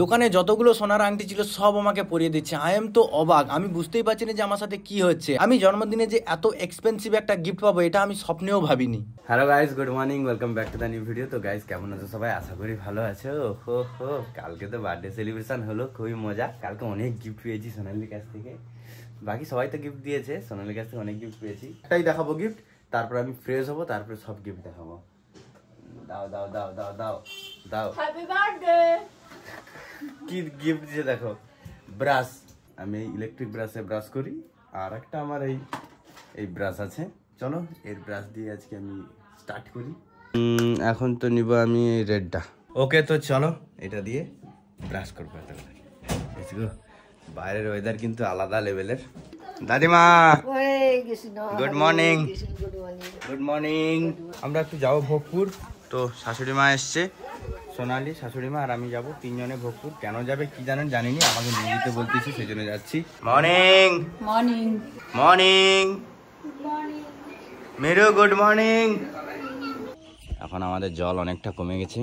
দোকানে যতগুলো সোনার আংটি ছিল সব আমাকে পরিয়ে দিচ্ছে আই এম তো অবাক আমি বুঝতেই পারছি না যে আমার সাথে কি হচ্ছে আমি জন্মদিনে যে এত এক্সপেন্সিভ একটা গিফট পাবো এটা আমি স্বপ্নেও ভাবিনি hello guys good morning welcome back to the new video তো গাইজ কেমন আছো সবাই আশা করি ভালো আছো হো হো কালকে তো বার্থডে সেলিব্রেশন হলো খুবই মজা কালকে অনেক গিফট পেয়েছি সোনালির কাছ থেকে বাকি সবাই তো গিফট দিয়েছে সোনালির কাছ থেকে অনেক গিফট পেয়েছি একটাই দেখাবো গিফট তারপর আমি ফ্রেশ হবো তারপরে সব গিফট দেখাবো দাও দাও দাও দাও দাও দাও হ্যাপি বার্থডে কি গিফট দিয়ে দেখো ব্রাশ আমি ইলেকট্রিক ব্রাশে ব্রাশ করি আর একটা আমার এই এই ব্রাশ আছে চলো এর ব্রাশ দিয়ে আজকে আমি স্টার্ট করি এখন তো নিব আমি রেডটা ওকে তো চলো এটা দিয়ে ব্রাশ করবো বাইরের ওয়েদার কিন্তু আলাদা লেভেলের দাদিমা গুড মর্নিং গুড মর্নিং আমরা একটু যাবো ভোগপুর তো শাশুড়ি মা এসছে সোনালি শাশুড়ি মা আর আমি যাব তিনজনে ভোগপুর কেন যাবে কি জানেন জানিনি আমাকে নিয়ে যেতে বলতেছি সেই জন্য যাচ্ছি মর্নিং মর্নিং মর্নিং মেরু গুড মর্নিং এখন আমাদের জল অনেকটা কমে গেছে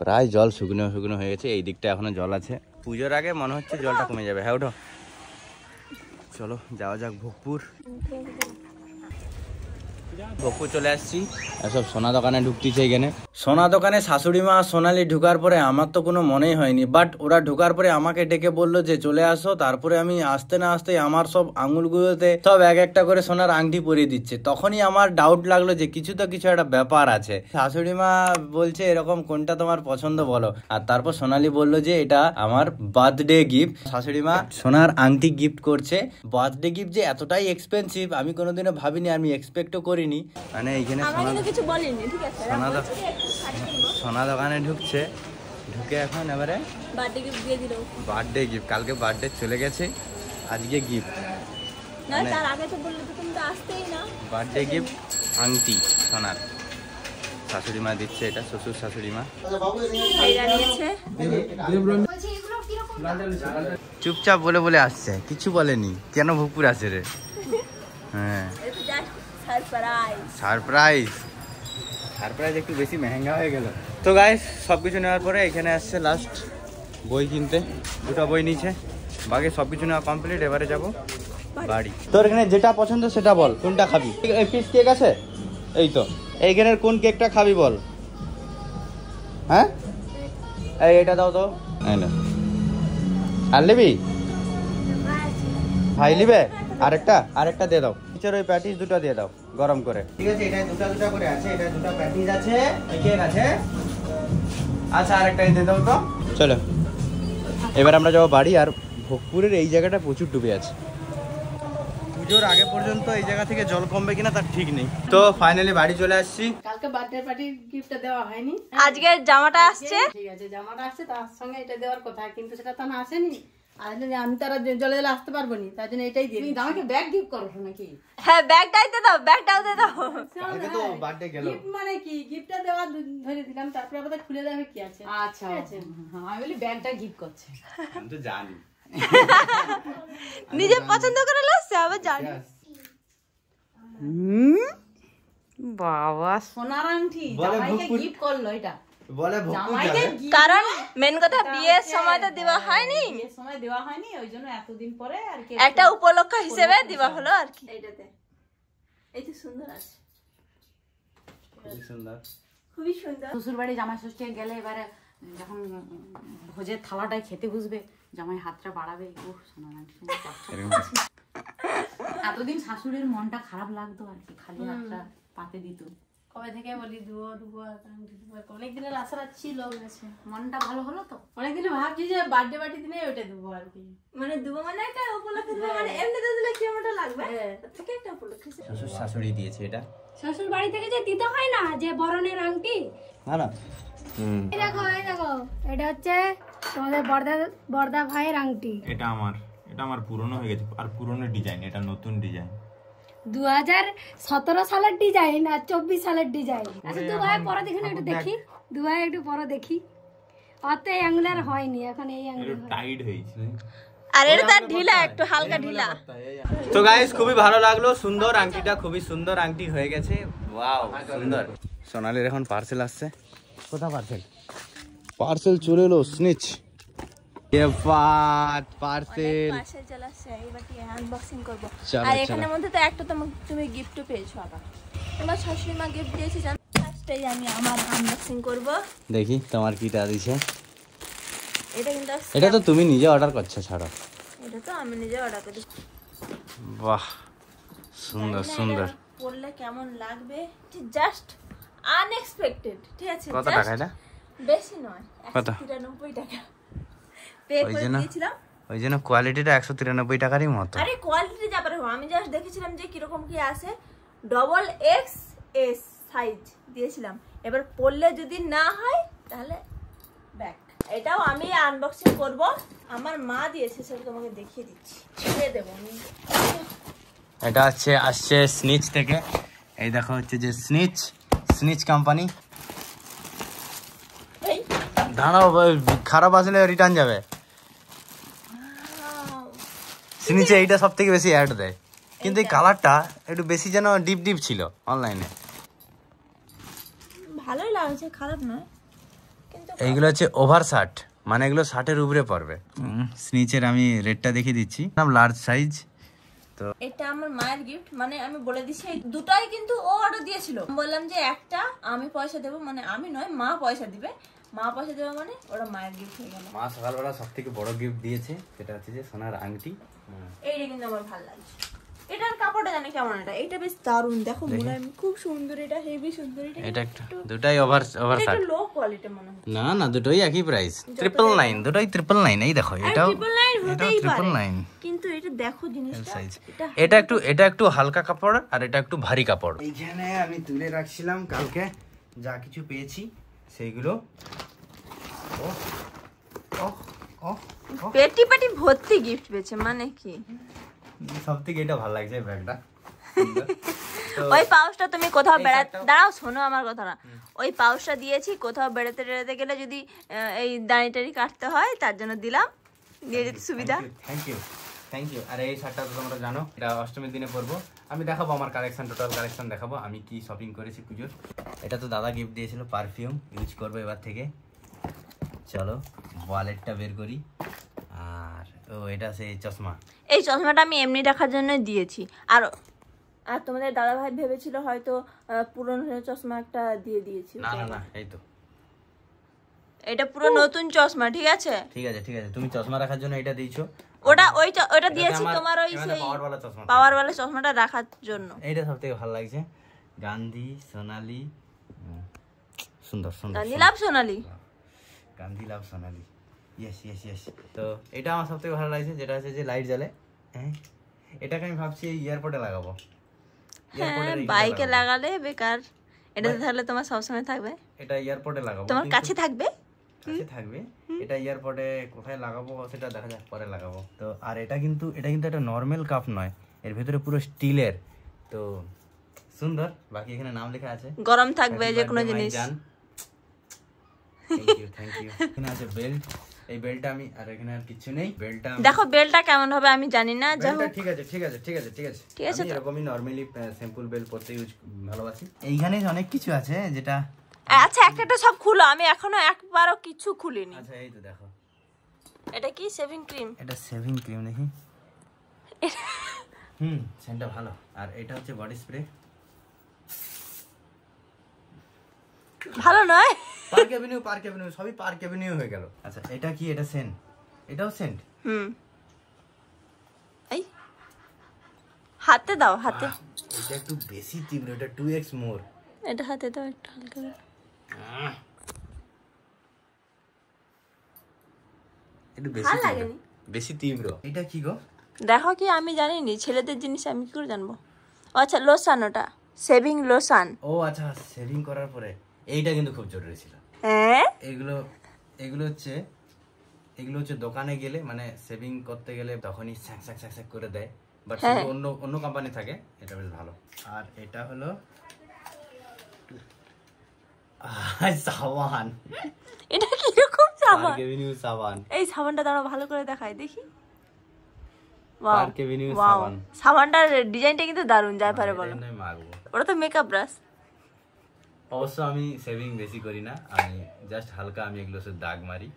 প্রায় জল শুকনো শুকনো হয়ে গেছে এই দিকটা এখনো জল আছে পুজোর আগে মনে হচ্ছে জলটা কমে যাবে হ্যাঁ ওঠো চলো যাওয়া যাক ভোগপুর ভোগপুর চলে আসছি এসব সোনা দোকানে ঢুকতেছে এখানে সোনা দোকানে শাশুড়িমা আর সোনালি ঢুকার পরে আমার তো কোনো মনেই হয়নি বাট ওরা ঢুকার পরে আমাকে ডেকে বললো যে চলে আসো তারপরে আমি আসতে না আসতে আমার সব আঙুলগুলোতে সব এক একটা করে সোনার আংটি পরিয়ে দিচ্ছে তখনই আমার ডাউট লাগলো যে কিছু তো কিছু একটা ব্যাপার আছে শাশুড়িমা বলছে এরকম কোনটা তোমার পছন্দ বলো আর তারপর সোনালি বললো যে এটা আমার বার্থডে গিফট শাশুড়িমা সোনার আংটি গিফট করছে বার্থডে গিফট যে এতটাই এক্সপেন্সিভ আমি কোনোদিনও ভাবিনি আমি এক্সপেক্টও করিনি করিনি মানে এইখানে সোনা সোনা দোকানে ঢুকছে ঢুকে এখন এবারে বার্থডে গিফট কালকে বার্থডে চলে গেছে আজকে গিফট বার্থডে গিফট আংটি সোনার শাশুড়ি মা দিচ্ছে এটা শ্বশুর শাশুড়ি মা চুপচাপ বলে বলে আসছে কিছু বলেনি কেন ভুপুর আছে রে হ্যাঁ সারপ্রাইজ সারপ্রাইজ সারপ্রাইজ একটু বেশি মেহেঙ্গা হয়ে গেল তো গাইস সব কিছু নেওয়ার পরে এখানে আসছে লাস্ট বই কিনতে দুটো বই নিচ্ছে বাকি সব কিছু নেওয়া কমপ্লিট এবারে যাবো বাড়ি তোর এখানে যেটা পছন্দ সেটা বল কোনটা খাবি পিস কেক আছে এই তো এইখানের কোন কেকটা খাবি বল হ্যাঁ এই এটা দাও তো আর নিবি ভাই নিবে আরেকটা আরেকটা দিয়ে দাও পিচের ওই প্যাটিস দুটা দিয়ে দাও গরম করে ঠিক আছে এটা দুটো দুটো করে আছে এটা দুটো প্যাটিস আছে কেক আছে আচ্ছা আরেকটা দিয়ে দাও তো চলো এবার আমরা যাবো বাড়ি আর ভোগপুরের এই জায়গাটা প্রচুর ডুবে আছে পুজোর আগে পর্যন্ত এই জায়গা থেকে জল কমবে কিনা তার ঠিক নেই তো ফাইনালি বাড়ি চলে আসছি কালকে বার্থডে পার্টি গিফটটা দেওয়া হয়নি আজকে জামাটা আসছে ঠিক আছে জামাটা আসছে তার সঙ্গে এটা দেওয়ার কথা কিন্তু সেটা তো না আসেনি আমি তারা জলে জলে আসতে পারবো না তার জন্য এটাই দিই আমাকে ব্যাগ গিফট করো নাকি হ্যাঁ দাও ব্যাগটাও দাও আচ্ছা, তো হ্যাঁ, গেল গিফট মানে কি গিফটটা দেওয়া ধরে দিলাম তারপর আবার খুলে কি আছে আচ্ছা আমি বলি ব্যাগটা গিফট করছে আমি তো জানি নিজে পছন্দ করে লাসছে আবার জানি হুম বাবা সোনার আংটি গিফট করলো এটা বলে কারণ মেন কথা বিয়ের সময় তো দেওয়া হয়নি বিয়ের সময় দেওয়া হয়নি ওই জন্য এতদিন পরে আর কি একটা উপলক্ষ হিসেবে দেওয়া হলো আর কি এইটাতে এই সুন্দর আছে খুবই সুন্দর খুবই সুন্দর শ্বশুর বাড়ি জামাই ষষ্ঠী গেলে এবারে যখন ভোজের থালাটাই খেতে বুঝবে জামাই হাতটা বাড়াবে ও সোনা এতদিন শাশুড়ির মনটা খারাপ লাগতো আর কি খালি হাতটা পাতে দিত কবে থেকে বলি ধুয়ো ধুবো অনেক দিনের আশা ছিল মনটা ভালো হলো তো অনেক দিনে ভাবছি যে বার্থডে পার্টি দিনে ওইটা দেবো আর কি মানে ধুবো মানে একটা উপলক্ষে ধুবো মানে হ্যাঁ। এমনি তো দিলে কিলোমিটার লাগবে হ্যাঁ। থেকে একটা উপলক্ষে শ্বশুর শাশুড়ি দিয়েছে এটা শ্বশুর বাড়ি থেকে যে দিতে হয় না যে বরণের আংটি না না এই দেখো এই দেখো এটা হচ্ছে তোমাদের বর্দা বর্দা ভাইয়ের আংটি এটা আমার এটা আমার পুরনো হয়ে গেছে আর পুরনো ডিজাইন এটা নতুন ডিজাইন দু হাজার সতেরো সালের ডিজাইন আর চব্বিশ সালের ডিজাইন আচ্ছা দু ভাই পরে দেখুন একটু দেখি দু একটু পরে দেখি অত এই হয়নি এখন এই আঙ্গুল হয়েছে আর এটা ঢিলা একটু হালকা ঢিলা তো গাইস খুবই ভালো লাগলো সুন্দর আংটিটা খুবই সুন্দর আংটি হয়ে গেছে ওয়াও সুন্দর সোনালির এখন পার্সেল আসছে কোথা পার্সেল পার্সেল চলে এলো স্নিচ এবার কি আনবক্সিং করব এখানের মধ্যে তো একটা তোমাকে তুমি গিফটও পেয়েছো আবার তোমার শাশুড়ি মা গিফট দিয়েছে জানো আমি আমার আনবক্সিং করব দেখি তোমার কিটা দিছে এটা কিন্তু এটা তো তুমি নিজে অর্ডার করছো ছাড়ো এটা তো আমি নিজে অর্ডার করি বাহ সুন্দর সুন্দর পড়লে কেমন লাগবে জাস্ট আনএক্সপেক্টেড ঠিক আছে কত টাকা এটা বেশি নয় কত টাকা পে করে দিয়েছিলাম ওই জন্য কোয়ালিটিটা একশো তিরানব্বই টাকারই মতো আরে কোয়ালিটি যা পারে আমি জাস্ট দেখেছিলাম যে কিরকম কি আছে ডবল এক্স এস সাইজ দিয়েছিলাম এবার পড়লে যদি না হয় তাহলে ব্যাক এটাও আমি আনবক্সিং করব আমার মা দিয়েছে সেটা তোমাকে দেখিয়ে দিচ্ছি ছেড়ে দেবো এটা হচ্ছে আসছে স্নিচ থেকে এই দেখো হচ্ছে যে স্নিচ স্নিচ কোম্পানি দাঁড়াও খারাপ আসলে রিটার্ন যাবে নিচে এইটা সব থেকে বেশি অ্যাড দেয় কিন্তু এই কালারটা একটু বেশি যেন ডিপ ডিপ ছিল অনলাইনে ভালোই লাগছে খারাপ এইগুলো হচ্ছে ওভার শার্ট মানে এগুলো শার্টের উপরে পড়বে স্নিচের আমি দেখিয়ে দিচ্ছি নাম লার্জ সাইজ তো এটা আমার মায়ের গিফট মানে আমি বলে কিন্তু ও অর্ডার দিয়েছিল বললাম যে একটা আমি পয়সা দেবো মানে আমি নয় মা পয়সা দিবে মা পয়সা দেওয়া মানে ওরা মায়ের গিফট হয়ে গেল মা সকালবেলা সব থেকে বড় গিফট দিয়েছে সেটা হচ্ছে যে সোনার আংটি এইটা কিন্তু আমার ভালো লাগছে এটার কাপড়টা জানি কেমন এটা এটা বেশ দারুন দেখো মুলায়ম খুব সুন্দর এটা হেভি সুন্দর এটা এটা একটা দুটাই ওভার ওভার এটা লো কোয়ালিটি মনে হয় না না দুটোই একই প্রাইস ট্রিপল নাইন দুটোই ট্রিপল নাইন এই দেখো এটাও ট্রিপল কিন্তু এটা দেখো জিনিসটা এটা একটু এটা একটু হালকা কাপড় আর এটা একটু ভারী কাপড় এইখানে আমি তুলে রাখছিলাম কালকে যা কিছু পেয়েছি সেইগুলো পেটি পেটি ভর্তি গিফট পেয়েছে মানে কি সব থেকে এটা ভালো লাগছে ব্যাগটা ওই পাউচটা তুমি কোথাও বেড়াতে দাঁড়াও শোনো আমার কথাটা ওই পাউচটা দিয়েছি কোথাও বেড়াতে টেড়াতে গেলে যদি এই দাঁড়ি টাড়ি কাটতে হয় তার জন্য দিলাম দিয়ে যেতে সুবিধা থ্যাংক ইউ থ্যাংক ইউ আর এই শার্টটা তো তোমরা জানো এটা অষ্টমীর দিনে পরবো আমি দেখাবো আমার কালেকশন টোটাল কালেকশন দেখাবো আমি কি শপিং করেছি পুজোর এটা তো দাদা গিফট দিয়েছিল পারফিউম ইউজ করবো এবার থেকে চলো ওয়ালেটটা বের করি আর ও এটা সেই চশমা এই চশমাটা আমি এমনি রাখার জন্য দিয়েছি আর আর তোমাদের দাদা ভাই ভেবেছিল হয়তো পুরনো চশমা একটা দিয়ে দিয়েছি না না না এই তো এটা পুরো নতুন চশমা ঠিক আছে ঠিক আছে ঠিক আছে তুমি চশমা রাখার জন্য এটা দিয়েছো ওটা ওই ওটা দিয়েছি তোমার ওই সেই পাওয়ার ওয়ালা চশমাটা রাখার জন্য এইটা সবথেকে ভালো লাগছে গান্ধী সোনালি সুন্দর সুন্দর Gandhi love Sonali Gandhi love Sonali yes yes yes তো এটা আমার সবথেকে ভালো লাগছে যেটা হচ্ছে যে লাইট জ্বলে হ্যাঁ এটাকে আমি ভাবছি এয়ারপোর্টে লাগাবো হ্যাঁ বাইকে লাগালে বেকার এটা তাহলে তোমার সবসময় থাকবে এটা এয়ারপোর্টে লাগাবো তোমার কাছে থাকবে কাছে থাকবে এটা কোথায় লাগাবো সেটা দেখা যাক পরে লাগাবো তো আর এটা কিন্তু এটা কিন্তু একটা নর্মাল কাপ নয় এর ভিতরে পুরো স্টিলের তো সুন্দর বাকি এখানে নাম লেখা আছে গরম থাকবে যে কোনো জিনিস এই বেলটা আমি আর এখানে আর কিছু নেই বেলটা দেখো বেল্টটা কেমন হবে আমি জানি না ঠিক আছে ঠিক আছে ঠিক আছে ঠিক আছে ঠিক আছে এরকমই নরমালি স্যাম্পল বেল্ট পড়তে ইউজ ভালোবাসি এইখানে অনেক কিছু আছে যেটা আচ্ছা একটা একটা সব খুলো আমি এখনো একবারও কিছু খুলিনি আচ্ছা এই তো দেখো এটা কি শেভিং ক্রিম এটা শেভিং ক্রিম দেখি হুম সেন্টটা ভালো আর এটা হচ্ছে বডি স্প্রে ভালো নয় পার্ক এভিনিউ পার্ক এভিনিউ সবই পার্ক এভিনিউ হয়ে গেল আচ্ছা এটা কি এটা সেন্ট এটাও সেন্ট হুম এই হাতে দাও হাতে এটা একটু বেশি তীব্র এটা 2x মোর এটা হাতে দাও একটু হালকা দেখো কি আমি জানিনি ছেলেদের জিনিস আমি কি করে জানবো আচ্ছা লোসান ওটা সেভিং লোসান ও আচ্ছা সেভিং করার পরে এইটা কিন্তু খুব জরুরি ছিল হ্যাঁ এগুলো এগুলো হচ্ছে এগুলো হচ্ছে দোকানে গেলে মানে সেভিং করতে গেলে তখনই স্যাক স্যাক স্যাক করে দেয় বাট হ্যাঁ। অন্য অন্য কোম্পানি থাকে এটা বেশ ভালো আর এটা হলো সাবান এটা কিরকম সাবান পার্কেভিনিউ সাবান এই সাবানটা দাঁড়া ভালো করে দেখাই দেখি পার্কেভিনিউ সাবান সাবানটার ডিজাইনটা কিন্তু দারুণ যায় পারে বলো ওটা তো মেকআপ ব্রাশ অবশ্য আমি সেভিং বেশি করি না আমি জাস্ট হালকা আমি এগুলো সব দাগ মারি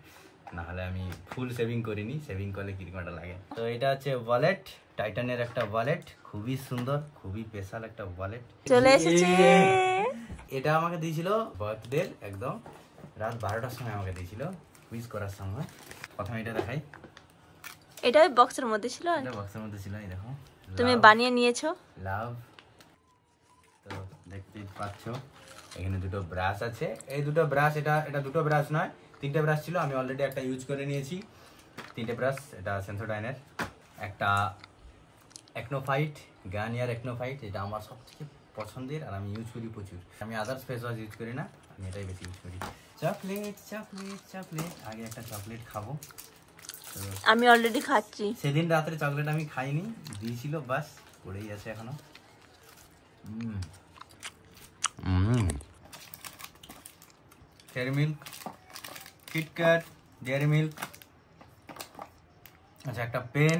নাহলে আমি ফুল সেভিং করিনি সেভিং করলে কিরকম লাগে তো এটা হচ্ছে ওয়ালেট টাইটানের একটা ওয়ালেট খুবই সুন্দর খুবই স্পেশাল একটা ওয়ালেট চলে এসেছে এটা আমাকে দিয়েছিল বার্থডে একদম রাত বারোটার সময় আমাকে দিয়েছিল কুইজ করার সময় প্রথমে এটা দেখাই এটা ওই বক্সের মধ্যে ছিল এটা বক্সের মধ্যে ছিল এই দেখো তুমি বানিয়ে নিয়েছো লাভ তো দেখতে পাচ্ছ এখানে দুটো ব্রাশ আছে এই দুটো ব্রাশ এটা এটা দুটো ব্রাশ নয় তিনটে ব্রাশ ছিল আমি অলরেডি একটা ইউজ করে নিয়েছি তিনটে ব্রাশ এটা সেন্সোডাইনের একটা অ্যাকনোফাইট গার্নিয়ার অ্যাকনোফাইট এটা আমার সবথেকে পছন্দের আর আমি ইউজ করি প্রচুর আমি আদার্স ফেস ওয়াশ ইউজ করি না আমি এটাই বেশি ইউজ করি চকলেট চকলেট চকলেট আগে একটা চকলেট খাবো আমি অলরেডি খাচ্ছি সেদিন রাত্রে চকলেট আমি খাইনি দিয়েছিল বাস পড়েই আছে এখনো Dairy Milk KitKat Dairy Milk আচ্ছা একটা পেন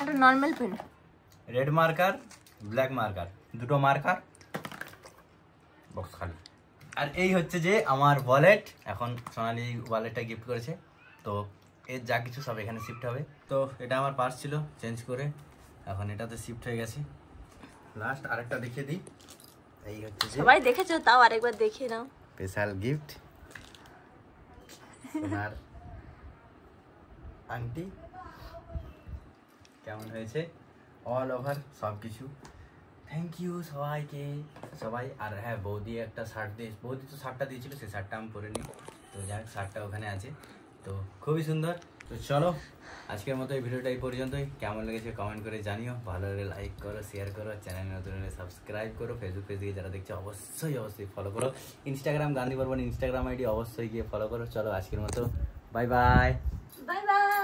একটা normal pen red marker black marker দুটো মার্কার বক্স খালি আর এই হচ্ছে যে আমার ওয়ালেট এখন সোনালি ওয়ালেটটা গিফট করেছে তো এর যা কিছু সব এখানে শিফট হবে তো এটা আমার পার্স ছিল চেঞ্জ করে এখন এটাতে শিফট হয়ে গেছে লাস্ট আরেকটা দেখিয়ে দিই এই হচ্ছে যে সবাই দেখেছো তাও আরেকবার দেখিয়ে নাও স্পেশাল গিফট সোনার আন্টি কেমন হয়েছে অল ওভার সব কিছু থ্যাংক ইউ সবাইকে সবাই আর হ্যাঁ বৌদি একটা শার্ট দিয়ে বৌদি তো শার্টটা দিয়েছিল সেই শার্টটা আমি পরে নিই তো যাই শার্টটা ওখানে আছে তো খুবই সুন্দর তো চলো আজকের মতো এই ভিডিওটা এই পর্যন্তই কেমন লেগেছে কমেন্ট করে জানিও ভালো লাগে লাইক করো শেয়ার করো চ্যানেল নতুন হলে সাবস্ক্রাইব করো ফেসবুক পেজ থেকে যারা দেখছে অবশ্যই অবশ্যই ফলো করো ইনস্টাগ্রাম গান্ধী বর্বন ইনস্টাগ্রাম আইডি অবশ্যই গিয়ে ফলো করো চলো আজকের মতো বাই বাই বাই বাই